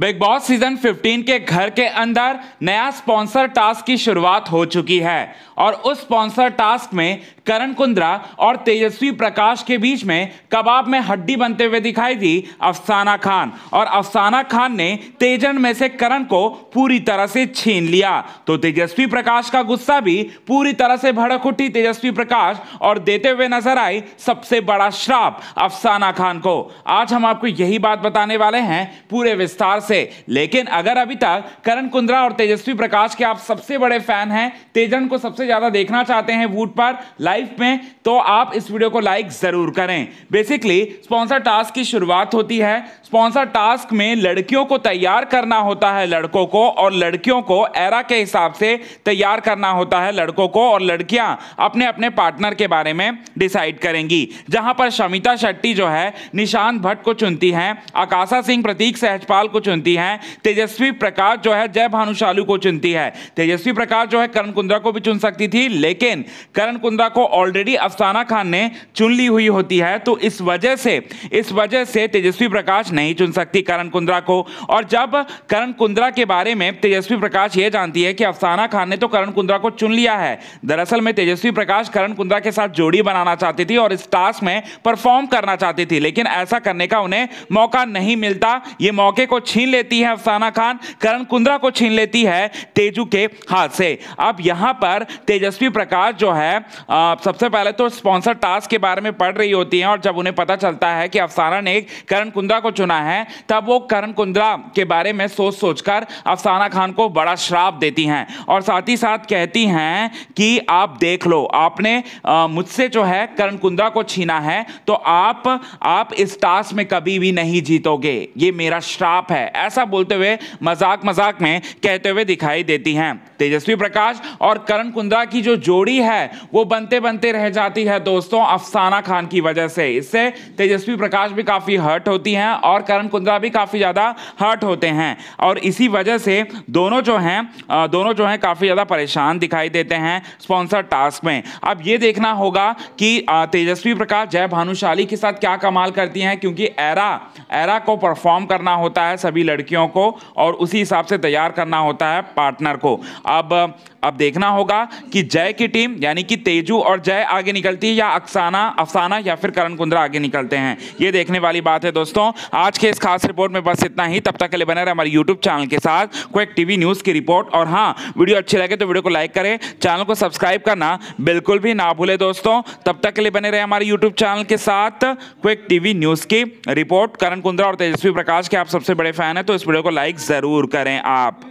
big boss season 15 के घर के अंदर नया स्पॉन्सर टास्क की शुरुआत हो चुकी है और उस स्पॉन्सर टास्क में करण कुंद्रा और तेजस्वी प्रकाश के बीच में कबाब में हड्डी बनते हुए दिखाई दी अफसाना खान और अफसाना खान ने तेजन में से करण को पूरी तरह से छीन लिया तो तेजस्वी प्रकाश का गुस्सा भी पूरी तरह से भड़क उठी तेजस्वी प्रकाश और देते हुए नजर आई सबसे बड़ा श्राप अफसाना खान को आज हम आपको यही बात बताने वाले हैं पूरे विस्तार से लेकिन अगर अभी तक करण कुंद्रा और तेजस्वी प्रकाश के आप सबसे बड़े फैन हैं तेजन को सबसे ज्यादा देखना चाहते हैं वूट पर लाइव में तो आप इस वीडियो को लाइक जरूर करें बेसिकली स्पॉन्सर टास्क की शुरुआत होती है स्पॉन्सर टास्क में लड़कियों को तैयार करना होता है लड़कों को और लड़कियों को एरा के हिसाब से तैयार करना होता है लड़कों को और लड़कियां अपने अपने पार्टनर के बारे में डिसाइड करेंगी जहां पर शमिता शेट्टी जो है निशांत भट्ट को चुनती हैं आकाशा सिंह प्रतीक सहजपाल को चुन चुनती है तेजस्वी प्रकाश जो है जय भानुशालू को चुनती है तेजस्वी प्रकाश जो है करण कुंद्रा को भी चुन सकती थी लेकिन करण कुंद्रा को ऑलरेडी अफसाना खान ने चुन ली हुई होती है तो इस वजह से इस वजह से तेजस्वी प्रकाश नहीं चुन सकती करण कुंद्रा को और जब करण कुंद्रा के बारे में तेजस्वी प्रकाश ये जानती है कि अफसाना खान ने तो करण कुंद्रा को चुन लिया है दरअसल में तेजस्वी प्रकाश करण कुंद्रा के साथ जोड़ी बनाना चाहती थी और इस टास्क में परफॉर्म करना चाहती थी लेकिन ऐसा करने का उन्हें मौका नहीं मिलता ये मौके को छीन छीन लेती है अफसाना खान करण कुंद्रा को छीन लेती है तेजू के हाथ से अब यहां पर तेजस्वी प्रकाश जो है आ, सबसे पहले तो स्पॉन्सर टास्क के बारे में पढ़ रही होती है और जब उन्हें पता चलता है कि अफसाना ने करण कुंद्रा को चुना है तब वो करण कुंद्रा के बारे में सोच सोचकर अफसाना खान को बड़ा श्राप देती हैं और साथ ही साथ कहती हैं कि आप देख लो आपने मुझसे जो है करण कुंद्रा को छीना है तो आप आप इस टास्क में कभी भी नहीं जीतोगे ये मेरा श्राप है है ऐसा बोलते हुए मजाक मजाक में कहते हुए दिखाई देती हैं तेजस्वी प्रकाश और करण कुंद्रा की जो जोड़ी है वो बनते बनते रह जाती है दोस्तों अफसाना खान की वजह से इससे तेजस्वी प्रकाश भी काफ़ी हर्ट होती हैं और करण कुंद्रा भी काफ़ी ज़्यादा हर्ट होते हैं और इसी वजह से दोनों जो हैं दोनों जो हैं काफ़ी ज़्यादा परेशान दिखाई देते हैं स्पॉन्सर टास्क में अब ये देखना होगा कि तेजस्वी प्रकाश जय भानुशाली के साथ क्या कमाल करती हैं क्योंकि एरा एरा को परफॉर्म करना होता है सभी सभी लड़कियों को और उसी हिसाब से तैयार करना होता है पार्टनर को अब अब देखना होगा कि जय की टीम यानी कि तेजू और जय आगे निकलती है या अफसाना अफसाना या फिर करण कुंद्रा आगे निकलते हैं ये देखने वाली बात है दोस्तों आज के इस खास रिपोर्ट में बस इतना ही तब तक के लिए बने रहे हमारे यूट्यूब चैनल के साथ क्विक टीवी न्यूज़ की रिपोर्ट और हाँ वीडियो अच्छी लगे तो वीडियो को लाइक करें चैनल को सब्सक्राइब करना बिल्कुल भी ना भूले दोस्तों तब तक के लिए बने रहे हमारे यूट्यूब चैनल के साथ क्विक टीवी न्यूज़ की रिपोर्ट करण कुंद्रा और तेजस्वी प्रकाश के आप सबसे बड़े फैन फैन है तो इस वीडियो को लाइक ज़रूर करें आप